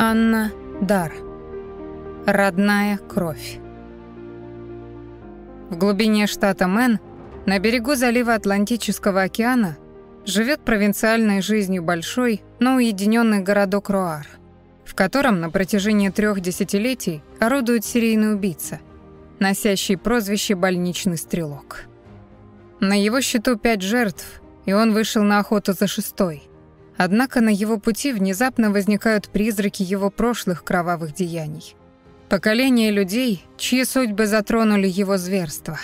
Анна Дар. Родная кровь. В глубине штата Мэн, на берегу залива Атлантического океана, живет провинциальной жизнью большой, но уединенный городок Руар, в котором на протяжении трех десятилетий орудует серийный убийца, носящий прозвище «больничный стрелок». На его счету пять жертв, и он вышел на охоту за шестой, Однако на его пути внезапно возникают призраки его прошлых кровавых деяний. Поколение людей, чьи судьбы затронули его зверство.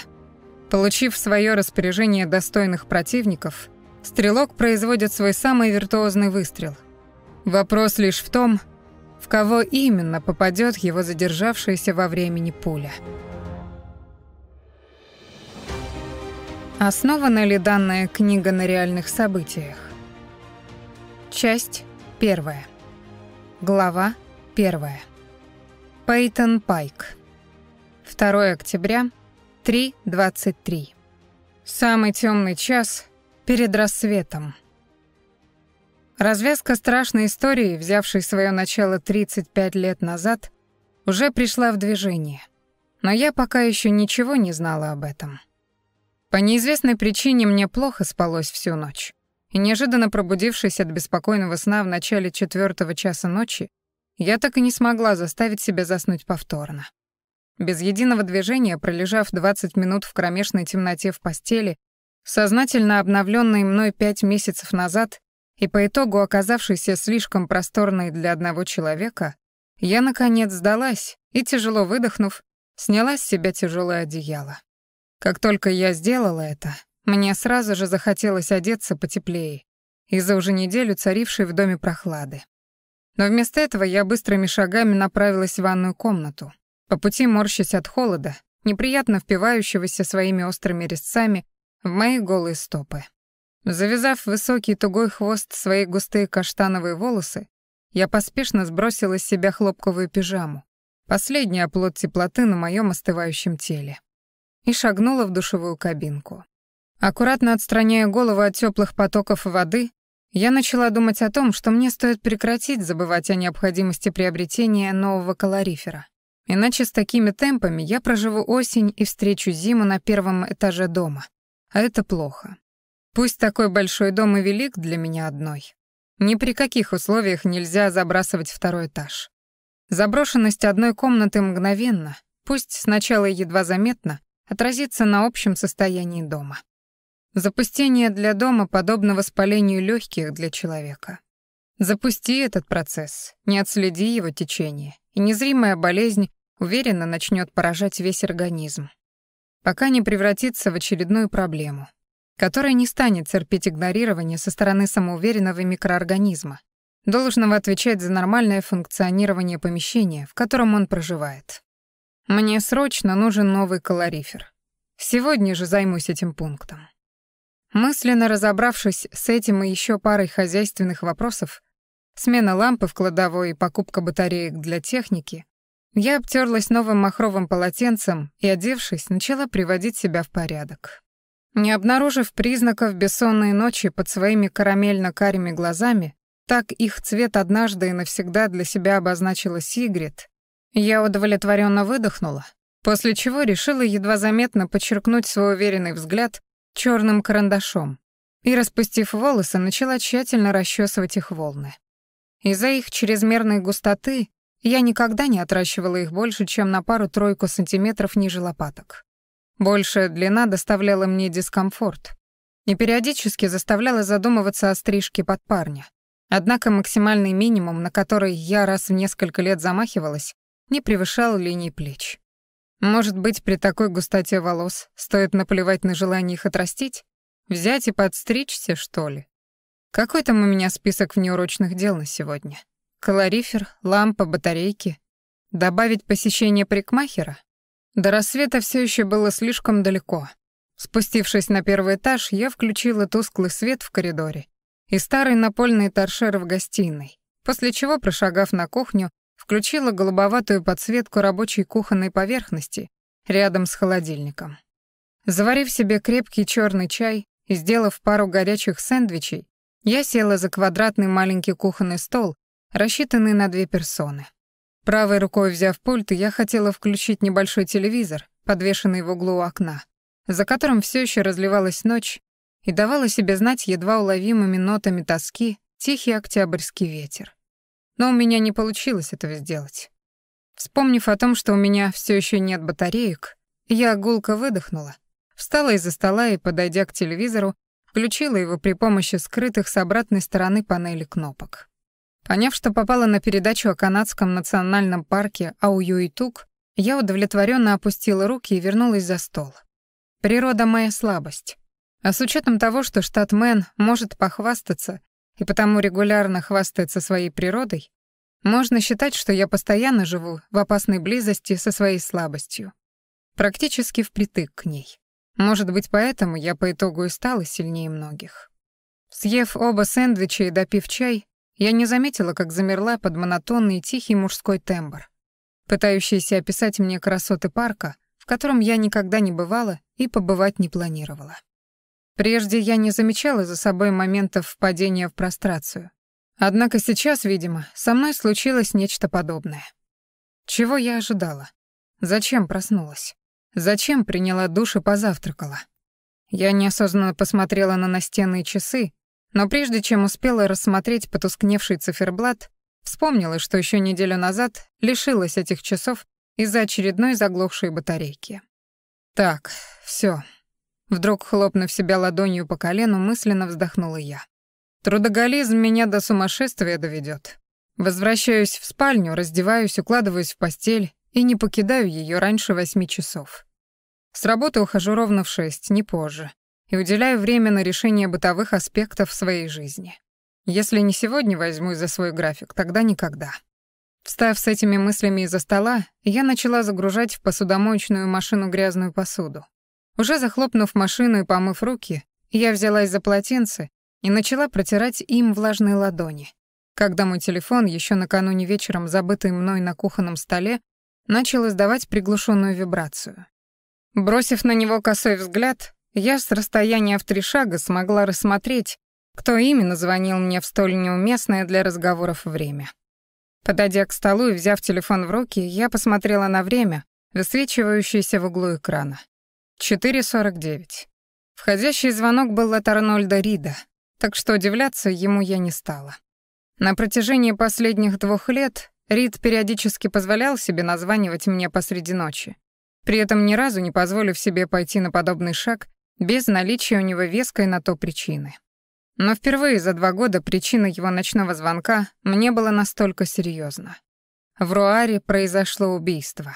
Получив свое распоряжение достойных противников, стрелок производит свой самый виртуозный выстрел. Вопрос лишь в том, в кого именно попадет его задержавшаяся во времени пуля. Основана ли данная книга на реальных событиях? Часть первая. Глава первая. Пейтон Пайк. 2 октября, 3.23. Самый темный час перед рассветом. Развязка страшной истории, взявшей свое начало 35 лет назад, уже пришла в движение. Но я пока еще ничего не знала об этом. По неизвестной причине мне плохо спалось всю ночь. И неожиданно пробудившись от беспокойного сна в начале четвертого часа ночи, я так и не смогла заставить себя заснуть повторно. Без единого движения, пролежав 20 минут в кромешной темноте в постели, сознательно обновленной мной пять месяцев назад и по итогу оказавшейся слишком просторной для одного человека, я, наконец, сдалась и, тяжело выдохнув, сняла с себя тяжелое одеяло. Как только я сделала это, мне сразу же захотелось одеться потеплее из-за уже неделю царившей в доме прохлады. Но вместо этого я быстрыми шагами направилась в ванную комнату, по пути морщась от холода, неприятно впивающегося своими острыми резцами в мои голые стопы. Завязав высокий тугой хвост свои густые каштановые волосы, я поспешно сбросила с себя хлопковую пижаму, последний оплот теплоты на моем остывающем теле, и шагнула в душевую кабинку. Аккуратно отстраняя голову от теплых потоков воды, я начала думать о том, что мне стоит прекратить забывать о необходимости приобретения нового калорифера. Иначе с такими темпами я проживу осень и встречу зиму на первом этаже дома. А это плохо. Пусть такой большой дом и велик для меня одной. Ни при каких условиях нельзя забрасывать второй этаж. Заброшенность одной комнаты мгновенно, пусть сначала едва заметно, отразится на общем состоянии дома. Запустение для дома подобно воспалению легких для человека. Запусти этот процесс, не отследи его течение, и незримая болезнь уверенно начнет поражать весь организм, пока не превратится в очередную проблему, которая не станет терпеть игнорирование со стороны самоуверенного микроорганизма, должного отвечать за нормальное функционирование помещения, в котором он проживает. Мне срочно нужен новый калорифер. Сегодня же займусь этим пунктом. Мысленно разобравшись с этим и еще парой хозяйственных вопросов, смена лампы в кладовой и покупка батареек для техники, я обтерлась новым махровым полотенцем и, одевшись, начала приводить себя в порядок. Не обнаружив признаков бессонной ночи под своими карамельно-карими глазами, так их цвет однажды и навсегда для себя обозначила Сигрид, я удовлетворенно выдохнула, после чего решила едва заметно подчеркнуть свой уверенный взгляд черным карандашом и, распустив волосы, начала тщательно расчесывать их волны. Из-за их чрезмерной густоты я никогда не отращивала их больше, чем на пару-тройку сантиметров ниже лопаток. Большая длина доставляла мне дискомфорт и периодически заставляла задумываться о стрижке под парня. Однако максимальный минимум, на который я раз в несколько лет замахивалась, не превышал линии плеч. Может быть, при такой густоте волос стоит наплевать на желание их отрастить? Взять и подстричься, что ли? Какой там у меня список внеурочных дел на сегодня? Калорифер, лампа, батарейки. Добавить посещение парикмахера? До рассвета все еще было слишком далеко. Спустившись на первый этаж, я включила тусклый свет в коридоре и старый напольный торшер в гостиной, после чего, прошагав на кухню, Включила голубоватую подсветку рабочей кухонной поверхности рядом с холодильником. Заварив себе крепкий черный чай и сделав пару горячих сэндвичей, я села за квадратный маленький кухонный стол, рассчитанный на две персоны. Правой рукой взяв пульт, я хотела включить небольшой телевизор, подвешенный в углу окна, за которым все еще разливалась ночь и давала себе знать едва уловимыми нотами тоски тихий октябрьский ветер но у меня не получилось этого сделать. Вспомнив о том, что у меня все еще нет батареек, я гулко выдохнула, встала из-за стола и, подойдя к телевизору, включила его при помощи скрытых с обратной стороны панели кнопок. Поняв, что попала на передачу о канадском национальном парке Ауюитук, я удовлетворенно опустила руки и вернулась за стол. Природа — моя слабость. А с учетом того, что штат Мэн может похвастаться и потому регулярно хвастается своей природой, можно считать, что я постоянно живу в опасной близости со своей слабостью. Практически впритык к ней. Может быть, поэтому я по итогу и стала сильнее многих. Съев оба сэндвича и допив чай, я не заметила, как замерла под монотонный тихий мужской тембр, пытающийся описать мне красоты парка, в котором я никогда не бывала и побывать не планировала. Прежде я не замечала за собой моментов впадения в прострацию. Однако сейчас, видимо, со мной случилось нечто подобное. Чего я ожидала? Зачем проснулась? Зачем приняла душ и позавтракала? Я неосознанно посмотрела на настенные часы, но прежде чем успела рассмотреть потускневший циферблат, вспомнила, что еще неделю назад лишилась этих часов из-за очередной заглохшей батарейки. Так, все, Вдруг, хлопнув себя ладонью по колену, мысленно вздохнула я. Трудоголизм меня до сумасшествия доведет. Возвращаюсь в спальню, раздеваюсь, укладываюсь в постель и не покидаю ее раньше восьми часов. С работы ухожу ровно в шесть, не позже, и уделяю время на решение бытовых аспектов своей жизни. Если не сегодня возьмусь за свой график, тогда никогда. Встав с этими мыслями из-за стола, я начала загружать в посудомоечную машину грязную посуду, уже захлопнув машину и помыв руки, я взялась за полотенце и начала протирать им влажные ладони. Когда мой телефон, еще накануне вечером забытый мной на кухонном столе, начал издавать приглушенную вибрацию. Бросив на него косой взгляд, я с расстояния в три шага смогла рассмотреть, кто именно звонил мне в столь неуместное для разговоров время. Подойдя к столу и взяв телефон в руки, я посмотрела на время, высвечивающееся в углу экрана. 4.49. Входящий звонок был от Арнольда Рида, так что удивляться ему я не стала. На протяжении последних двух лет Рид периодически позволял себе названивать мне посреди ночи, при этом ни разу не позволив себе пойти на подобный шаг без наличия у него веской на то причины. Но впервые за два года причина его ночного звонка мне была настолько серьезна. В Руаре произошло убийство.